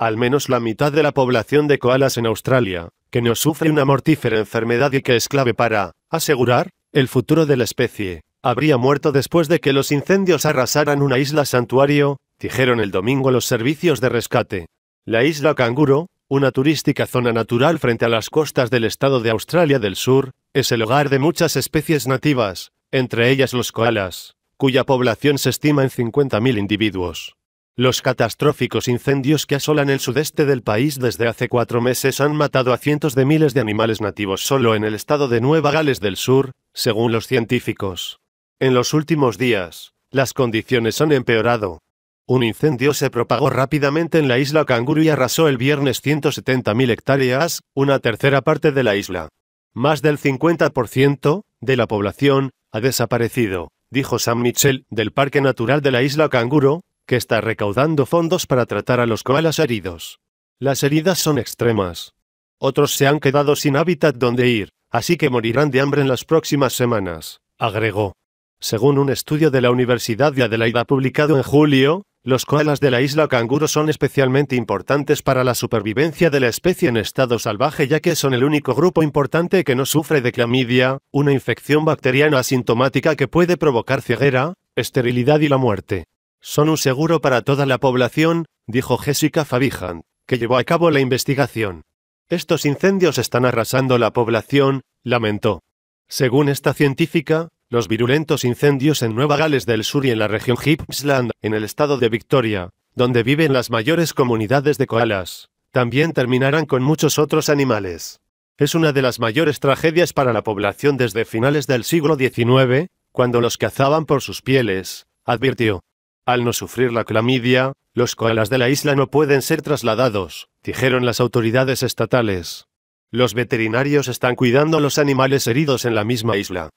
al menos la mitad de la población de koalas en Australia, que nos sufre una mortífera enfermedad y que es clave para asegurar el futuro de la especie, habría muerto después de que los incendios arrasaran una isla santuario, dijeron el domingo los servicios de rescate. La isla Canguro, una turística zona natural frente a las costas del estado de Australia del Sur, es el hogar de muchas especies nativas, entre ellas los koalas, cuya población se estima en 50.000 individuos. Los catastróficos incendios que asolan el sudeste del país desde hace cuatro meses han matado a cientos de miles de animales nativos solo en el estado de Nueva Gales del Sur, según los científicos. En los últimos días, las condiciones han empeorado. Un incendio se propagó rápidamente en la isla Canguru y arrasó el viernes 170.000 hectáreas, una tercera parte de la isla. Más del 50% de la población ha desaparecido, dijo Sam Mitchell, del Parque Natural de la Isla Canguro, que está recaudando fondos para tratar a los koalas heridos. Las heridas son extremas. Otros se han quedado sin hábitat donde ir, así que morirán de hambre en las próximas semanas, agregó. Según un estudio de la Universidad de Adelaida publicado en julio, los koalas de la isla canguro son especialmente importantes para la supervivencia de la especie en estado salvaje ya que son el único grupo importante que no sufre de clamidia, una infección bacteriana asintomática que puede provocar ceguera, esterilidad y la muerte. Son un seguro para toda la población, dijo Jessica Fabijan, que llevó a cabo la investigación. Estos incendios están arrasando la población, lamentó. Según esta científica, los virulentos incendios en Nueva Gales del Sur y en la región Gippsland, en el estado de Victoria, donde viven las mayores comunidades de koalas, también terminarán con muchos otros animales. Es una de las mayores tragedias para la población desde finales del siglo XIX, cuando los cazaban por sus pieles, advirtió. Al no sufrir la clamidia, los koalas de la isla no pueden ser trasladados, dijeron las autoridades estatales. Los veterinarios están cuidando a los animales heridos en la misma isla.